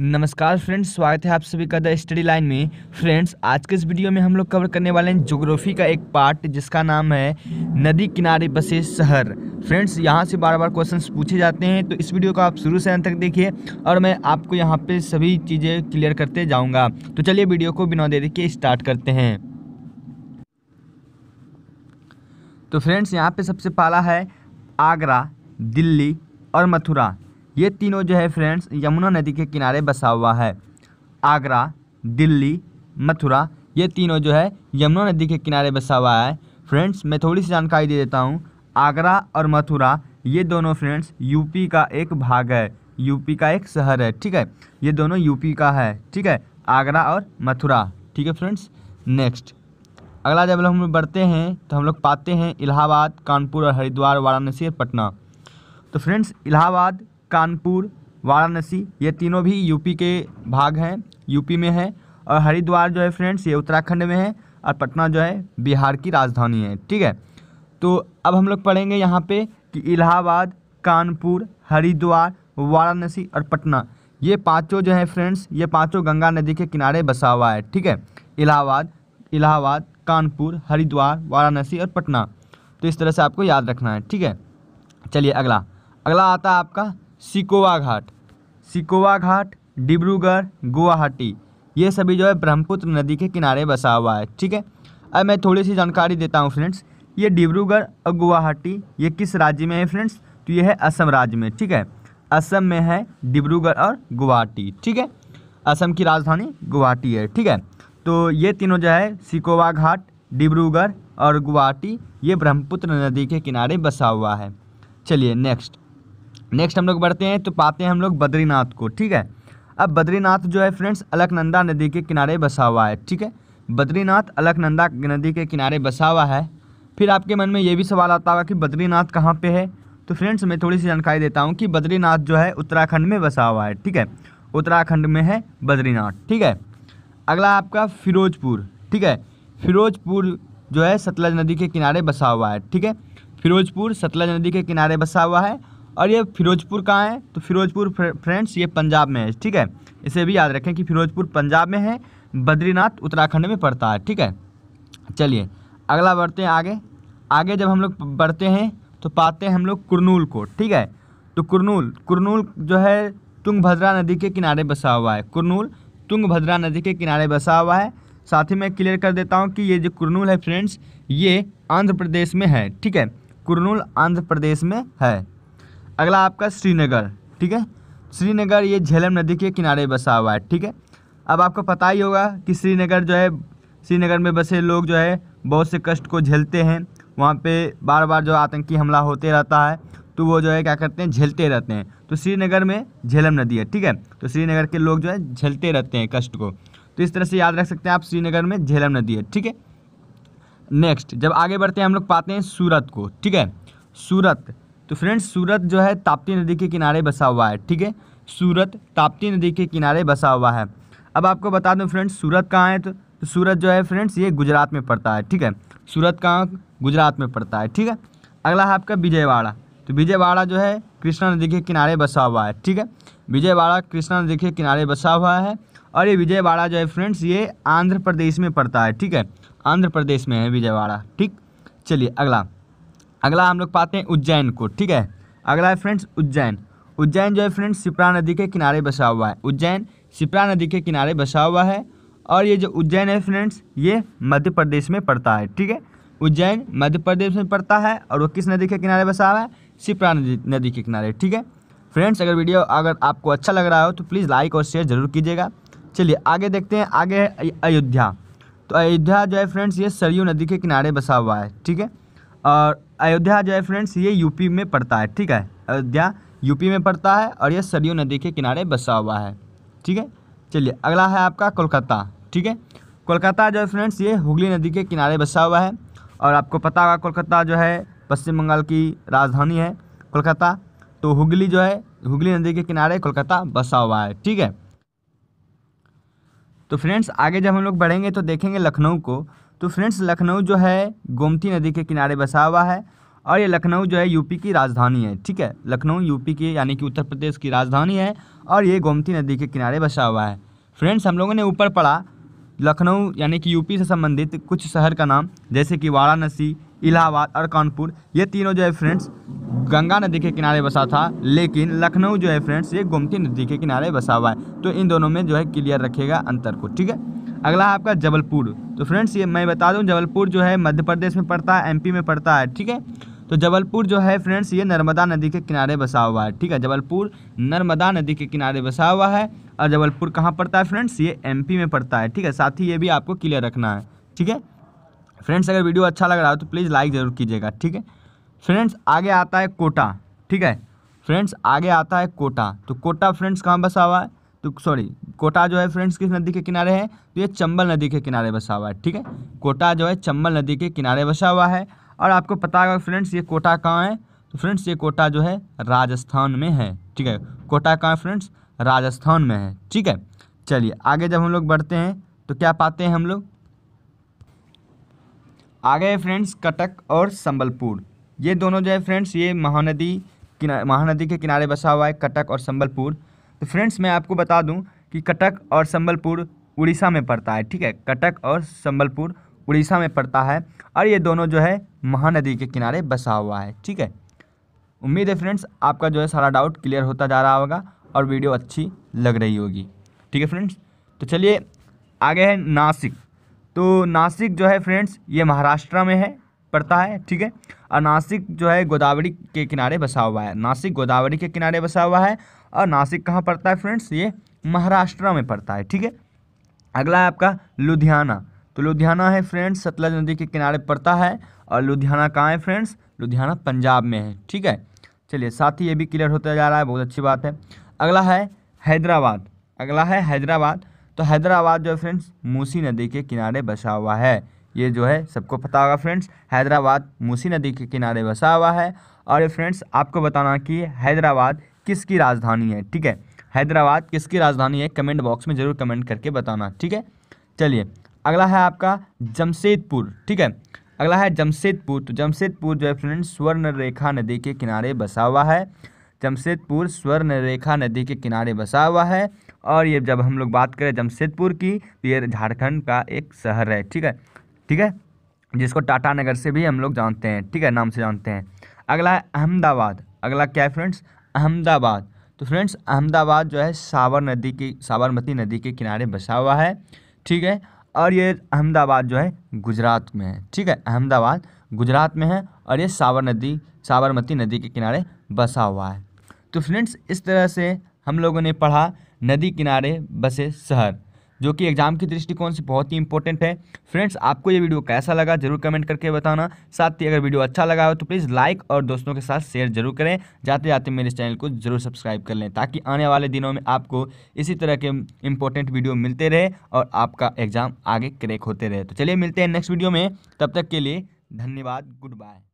नमस्कार फ्रेंड्स स्वागत है आप सभी का द स्टडी लाइन में फ्रेंड्स आज के इस वीडियो में हम लोग कवर करने वाले हैं जोग्राफी का एक पार्ट जिसका नाम है नदी किनारे बसे शहर फ्रेंड्स यहाँ से बार बार क्वेश्चंस पूछे जाते हैं तो इस वीडियो को आप शुरू से अंत तक देखिए और मैं आपको यहाँ पे सभी चीज़ें क्लियर करते जाऊँगा तो चलिए वीडियो को बिना देरी के स्टार्ट करते हैं तो फ्रेंड्स यहाँ पर सबसे पहला है आगरा दिल्ली और मथुरा ये तीनों जो है फ्रेंड्स यमुना नदी के किनारे बसा हुआ है आगरा दिल्ली मथुरा ये तीनों जो है यमुना नदी के किनारे बसा हुआ है फ्रेंड्स मैं थोड़ी सी जानकारी दे देता हूँ आगरा और मथुरा ये दोनों फ्रेंड्स यूपी का एक भाग है यूपी का एक शहर है ठीक है ये दोनों यूपी का है ठीक है आगरा और मथुरा ठीक है फ्रेंड्स नेक्स्ट अगला जब हम लोग बढ़ते हैं तो हम लोग पाते हैं इलाहाबाद कानपुर और हरिद्वार वाराणसी और पटना तो फ्रेंड्स इलाहाबाद कानपुर वाराणसी ये तीनों भी यूपी के भाग हैं यूपी में है और हरिद्वार जो है फ्रेंड्स ये उत्तराखंड में है और पटना जो है बिहार की राजधानी है ठीक है तो अब हम लोग पढ़ेंगे यहाँ पे कि इलाहाबाद कानपुर हरिद्वार वाराणसी और पटना ये पांचों जो है फ्रेंड्स ये पांचों गंगा नदी के किनारे बसा हुआ है ठीक है इलाहाबाद इलाहाबाद कानपुर हरिद्वार वाराणसी और पटना तो इस तरह से आपको याद रखना है ठीक है चलिए अगला अगला आता है आपका सिकोवा घाट सिकोवा घाट डिब्रूगढ़ गुवाहाटी ये सभी जो है ब्रह्मपुत्र नदी के किनारे बसा हुआ है ठीक है अब मैं थोड़ी सी जानकारी देता हूँ फ्रेंड्स ये डिब्रूगढ़ और गुवाहाटी ये किस राज्य में है फ्रेंड्स तो ये है असम राज्य में ठीक है असम में है डिब्रूगढ़ और गुवाहाटी ठीक है असम की राजधानी गुवाहाटी है ठीक है तो ये तीनों जो है सिकोवा घाट डिब्रूगढ़ और गुवाहाटी ये ब्रह्मपुत्र नदी के किनारे बसा हुआ है चलिए नेक्स्ट नेक्स्ट हम लोग बढ़ते हैं तो पाते हैं हम लोग बद्रीनाथ को ठीक है अब बद्रीनाथ जो है फ्रेंड्स अलकनंदा नदी के किनारे बसा हुआ है ठीक है बद्रीनाथ अलकनंदा नदी के किनारे बसा हुआ है फिर आपके मन में ये भी सवाल आता होगा कि बद्रीनाथ कहाँ पे है तो फ्रेंड्स मैं थोड़ी सी जानकारी देता हूँ कि बद्रीनाथ जो है उत्तराखंड में बसा हुआ है ठीक है उत्तराखंड में है बद्रीनाथ ठीक है अगला आपका फिरोजपुर ठीक है फिरोजपुर जो है सतलज नदी के किनारे बसा हुआ है ठीक है फिरोजपुर सतलज नदी के किनारे बसा हुआ है और ये फिरोजपुर कहाँ है तो फिरोजपुर फ्रेंड्स ये पंजाब में है ठीक है इसे भी याद रखें कि फिरोजपुर पंजाब में है बद्रीनाथ उत्तराखंड में पड़ता है ठीक है चलिए अगला बढ़ते हैं आगे आगे जब हम लोग बढ़ते हैं तो पाते हैं हम लोग कुरनूल को ठीक है तो कुरनूल कुरनूल जो है तुंगभद्रा नदी के किनारे बसा हुआ है कुरनूल तुंगभद्रा नदी के किनारे बसा हुआ है साथ ही मैं क्लियर कर देता हूँ कि ये जो कुरनूल है फ्रेंड्स ये आंध्र प्रदेश में है ठीक है कुरनूल आंध्र प्रदेश में है अगला आपका श्रीनगर ठीक है श्रीनगर ये झेलम नदी के किनारे बसा हुआ है ठीक है अब आपको पता ही होगा कि श्रीनगर जो है श्रीनगर में बसे लोग जो है बहुत से कष्ट को झेलते हैं वहाँ पे बार बार जो आतंकी हमला होते रहता है तो वो जो है क्या करते हैं झेलते रहते हैं तो श्रीनगर में झेलम नदी है ठीक है तो श्रीनगर के लोग जो है झेलते रहते हैं कष्ट को तो इस तरह से याद रख सकते हैं आप श्रीनगर में झेलम नदी है ठीक है नेक्स्ट जब आगे बढ़ते हैं हम लोग पाते हैं सूरत को ठीक है सूरत तो फ्रेंड्स सूरत जो है ताप्ती नदी के किनारे बसा हुआ है ठीक है सूरत ताप्ती नदी के किनारे बसा हुआ है अब आपको बता दूं फ्रेंड्स सूरत कहाँ है तो, तो सूरत जो है फ्रेंड्स ये गुजरात में पड़ता है ठीक है सूरत कहाँ गुजरात में पड़ता है ठीक है अगला है आपका विजयवाड़ा तो विजयवाड़ा जो है कृष्णा नदी के किनारे बसा हुआ है ठीक है विजयवाड़ा कृष्णा नदी के किनारे बसा हुआ है और ये विजयवाड़ा जो है फ्रेंड्स ये आंध्र प्रदेश में पड़ता है ठीक है आंध्र प्रदेश में है विजयवाड़ा ठीक चलिए अगला अगला हम लोग पाते हैं उज्जैन को ठीक है अगला है फ्रेंड्स उज्जैन उज्जैन जो है फ्रेंड्स शिप्रा नदी के किनारे बसा हुआ है उज्जैन शिप्रा नदी के किनारे बसा हुआ है और ये जो उज्जैन है फ्रेंड्स ये मध्य प्रदेश में पड़ता है ठीक है उज्जैन मध्य प्रदेश में पड़ता है और वो किस नदी के किनारे बसा हुआ है शिप्रा नदी नदी के किनारे ठीक है फ्रेंड्स अगर वीडियो अगर आपको अच्छा लग रहा हो तो प्लीज़ लाइक और शेयर ज़रूर कीजिएगा चलिए आगे देखते हैं आगे है अयोध्या तो अयोध्या जो है फ्रेंड्स ये सरयू नदी के किनारे बसा हुआ है ठीक है और अयोध्या जो है फ्रेंड्स ये यूपी में पड़ता है ठीक है अयोध्या यूपी में पड़ता है और ये सरयू नदी के किनारे बसा हुआ है ठीक है चलिए अगला है आपका कोलकाता ठीक है कोलकाता जो है फ्रेंड्स ये हुगली नदी के किनारे बसा हुआ है और आपको पता होगा कोलकाता जो है पश्चिम बंगाल की राजधानी है कोलकाता तो हुगली जो है हुगली नदी के किनारे कोलकाता बसा हुआ है ठीक है तो फ्रेंड्स आगे जब हम लोग बढ़ेंगे तो देखेंगे लखनऊ को तो फ्रेंड्स लखनऊ जो है गोमती नदी के किनारे बसा हुआ है और ये लखनऊ जो है यूपी की राजधानी है ठीक है लखनऊ यूपी की यानी कि उत्तर प्रदेश की राजधानी है और ये गोमती नदी के किनारे बसा हुआ है फ्रेंड्स हम लोगों ने ऊपर पढ़ा लखनऊ यानी कि यूपी से संबंधित कुछ शहर का नाम जैसे कि वाराणसी इलाहाबाद और कानपुर ये तीनों जो है फ्रेंड्स गंगा नदी के किनारे बसा था लेकिन लखनऊ जो है फ्रेंड्स ये गोमती नदी के किनारे बसा हुआ है तो इन दोनों में जो है क्लियर रखेगा अंतर को ठीक है अगला आपका जबलपुर तो फ्रेंड्स ये मैं बता दूं जबलपुर जो है मध्य प्रदेश में पड़ता है एमपी में पड़ता है ठीक है तो जबलपुर जो है फ्रेंड्स ये नर्मदा नदी के किनारे बसा हुआ है ठीक है जबलपुर नर्मदा नदी के किनारे बसा हुआ है और जबलपुर कहाँ पड़ता है फ्रेंड्स ये एमपी में पड़ता है ठीक है साथ ही ये भी आपको क्लियर रखना है ठीक है फ्रेंड्स अगर वीडियो अच्छा लग रहा हो तो प्लीज़ लाइक ज़रूर कीजिएगा ठीक है फ्रेंड्स आगे आता है कोटा ठीक है फ्रेंड्स आगे आता है कोटा तो कोटा फ्रेंड्स कहाँ बसा हुआ है तो सॉरी कोटा जो है फ्रेंड्स किस नदी के किनारे है तो ये चंबल नदी के किनारे बसा हुआ है ठीक है कोटा जो है चंबल नदी के किनारे बसा हुआ है और आपको पता होगा फ्रेंड्स ये कोटा कहाँ है तो फ्रेंड्स ये कोटा जो है राजस्थान में है ठीक है कोटा कहाँ है फ्रेंड्स राजस्थान में है ठीक है चलिए आगे जब हम लोग बढ़ते हैं तो क्या पाते हैं हम लोग आगे फ्रेंड्स कटक और संबलपुर ये दोनों जो है फ्रेंड्स ये महानदी किनारे महानदी के किनारे बसा हुआ है कटक और संबलपुर तो फ्रेंड्स मैं आपको बता दूं कि कटक और संबलपुर उड़ीसा में पड़ता है ठीक है कटक और संबलपुर उड़ीसा में पड़ता है और ये दोनों जो है महानदी के किनारे बसा हुआ है ठीक है उम्मीद है फ्रेंड्स आपका जो है सारा डाउट क्लियर होता जा रहा होगा और वीडियो अच्छी लग रही होगी ठीक है फ्रेंड्स तो चलिए आगे है नासिक तो नासिक जो है फ्रेंड्स ये महाराष्ट्र में है पड़ता है ठीक है और नासिक जो है गोदावरी के किनारे बसा हुआ है नासिक गोदावरी के किनारे बसा हुआ है और नासिक कहाँ पड़ता है फ्रेंड्स ये महाराष्ट्र में पड़ता है ठीक है अगला है आपका लुधियाना तो लुधियाना है फ्रेंड्स सतलज नदी के किनारे पड़ता है और लुधियाना कहाँ है फ्रेंड्स लुधियाना पंजाब में है ठीक है चलिए साथ ही ये भी क्लियर होता जा रहा है बहुत अच्छी बात है अगला है हैदराबाद अगला है हैदराबाद तो हैदराबाद जो है फ्रेंड्स मूसी नदी के किनारे बसा हुआ है ये जो है सबको पता होगा फ्रेंड्स हैदराबाद मूसी नदी के किनारे बसा हुआ है और ये फ्रेंड्स आपको बताना कि हैदराबाद किसकी राजधानी है ठीक है हैदराबाद किसकी राजधानी है कमेंट बॉक्स में ज़रूर कमेंट करके बताना ठीक है चलिए अगला है आपका जमशेदपुर ठीक है अगला है जमशेदपुर तो जमशेदपुर जो है फ्रेंड स्वर्ण रेखा नदी के किनारे बसा हुआ है जमशेदपुर स्वर्ण रेखा नदी के किनारे बसा हुआ है और ये जब हम लोग बात करें जमशेदपुर की तो ये झारखंड का एक शहर है ठीक है ठीक है जिसको टाटा नगर से भी हम लोग जानते हैं ठीक है नाम से जानते हैं अगला है अहमदाबाद अगला क्या है फ्रेंड्स अहमदाबाद तो फ्रेंड्स अहमदाबाद जो है सावर नदी की साबरमती नदी के किनारे बसा हुआ है ठीक है और ये अहमदाबाद जो है गुजरात में है ठीक है अहमदाबाद गुजरात में है और ये सावर नदी साबरमती नदी के किनारे बसा हुआ है तो फ्रेंड्स इस तरह से हम लोगों ने पढ़ा नदी किनारे बसे शहर जो कि एग्जाम के दृष्टिकोण से बहुत ही इंपॉर्टेंट है फ्रेंड्स आपको ये वीडियो कैसा लगा जरूर कमेंट करके बताना साथ ही अगर वीडियो अच्छा लगा हो तो प्लीज़ लाइक और दोस्तों के साथ शेयर जरूर करें जाते जाते मेरे चैनल को जरूर सब्सक्राइब कर लें ताकि आने वाले दिनों में आपको इसी तरह के इंपॉर्टेंट वीडियो मिलते रहे और आपका एग्जाम आगे क्रैक होते रहे तो चलिए मिलते हैं नेक्स्ट वीडियो में तब तक के लिए धन्यवाद गुड बाय